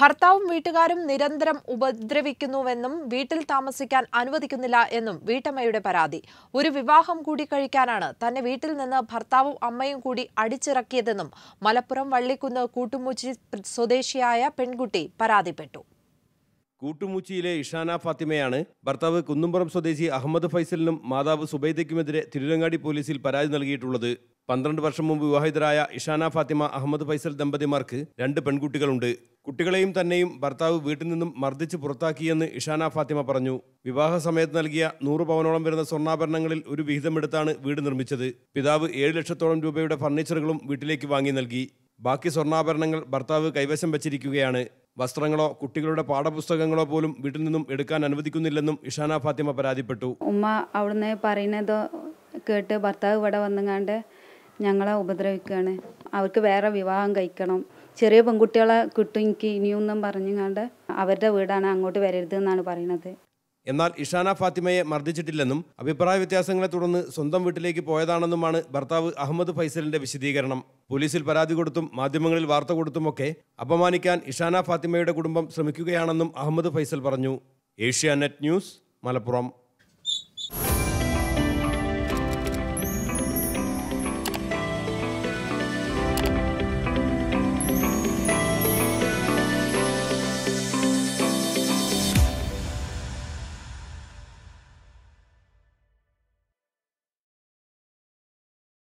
ഭർത്താവും വീട്ടുകാരും നിരന്തരം ഉപദ്രവിക്കുന്നുവെന്നും വീട്ടിൽ താമസിക്കാൻ അനുവദിക്കുന്നില്ല എന്നും വീട്ടമ്മയുടെ പരാതി ഒരു വിവാഹം കൂടി കഴിക്കാനാണ് തന്നെ വീട്ടിൽ നിന്ന് ഭർത്താവും അമ്മയും കൂടി അടിച്ചിറക്കിയതെന്നും മലപ്പുറം വള്ളിക്കുന്ന് കൂട്ടുമൂച്ചി സ്വദേശിയായ പെൺകുട്ടി പരാതിപ്പെട്ടു കൂട്ടുമൂച്ചിയിലെ ഇഷാന ഫാത്തിമയാണ് ഭർത്താവ് കുന്നുംപുറം സ്വദേശി അഹമ്മദ് ഫൈസലിനും മാതാവ് സുബൈദയ്ക്കുമെതിരെ തിരുരങ്ങാടി പോലീസിൽ പരാതി നൽകിയിട്ടുള്ളത് പന്ത്രണ്ട് വർഷം മുമ്പ് വിവാഹിതരായ ഇഷാന ഫാത്തിമ അഹമ്മദ് ഫൈസൽ ദമ്പതിമാർക്ക് രണ്ട് പെൺകുട്ടികളുണ്ട് കുട്ടികളെയും തന്നെയും ഭർത്താവ് വീട്ടിൽ നിന്നും മർദ്ദിച്ച് പുറത്താക്കിയെന്ന് ഇഷാന ഫാത്തിമ പറഞ്ഞു വിവാഹ സമയത്ത് നൽകിയ നൂറ് പവനോളം വരുന്ന സ്വർണ്ണാഭരണങ്ങളിൽ ഒരു വിഹിതമെടുത്താണ് വീട് നിർമ്മിച്ചത് പിതാവ് ഏഴ് ലക്ഷത്തോളം രൂപയുടെ ഫർണിച്ചറുകളും വീട്ടിലേക്ക് വാങ്ങി നൽകി ബാക്കി സ്വർണ്ണാഭരണങ്ങൾ ഭർത്താവ് കൈവശം വച്ചിരിക്കുകയാണ് വസ്ത്രങ്ങളോ കുട്ടികളുടെ പാഠപുസ്തകങ്ങളോ പോലും വീട്ടിൽ നിന്നും എടുക്കാൻ അനുവദിക്കുന്നില്ലെന്നും ഇഷാന ഫാത്തിമ പരാതിപ്പെട്ടു ഉമ്മ അവിടുന്ന് പറയുന്നത് കേട്ട് ഭർത്താവ് ഇവിടെ വന്നുകാണ്ട് ഞങ്ങളെ ഉപദ്രവിക്കുകയാണ് അവർക്ക് വേറെ വിവാഹം കഴിക്കണം ചെറിയ പെൺകുട്ടികളെ കിട്ടും എനിക്ക് ഇനിയൊന്നും പറഞ്ഞുങ്ങാണ്ട് അവരുടെ വീടാണ് അങ്ങോട്ട് വരരുത് എന്നാണ് പറയുന്നത് എന്നാൽ ഇഷാന ഫാത്തിമയെ മർദ്ദിച്ചിട്ടില്ലെന്നും അഭിപ്രായ വ്യത്യാസങ്ങളെ തുടർന്ന് സ്വന്തം വീട്ടിലേക്ക് പോയതാണെന്നുമാണ് ഭർത്താവ് അഹമ്മദ് ഫൈസലിന്റെ വിശദീകരണം പോലീസിൽ പരാതി കൊടുത്തും മാധ്യമങ്ങളിൽ വാർത്ത കൊടുത്തുമൊക്കെ അപമാനിക്കാൻ ഇഷാന ഫാത്തിമയുടെ കുടുംബം ശ്രമിക്കുകയാണെന്നും അഹമ്മദ് ഫൈസൽ പറഞ്ഞു ഏഷ്യാനെറ്റ് ന്യൂസ് മലപ്പുറം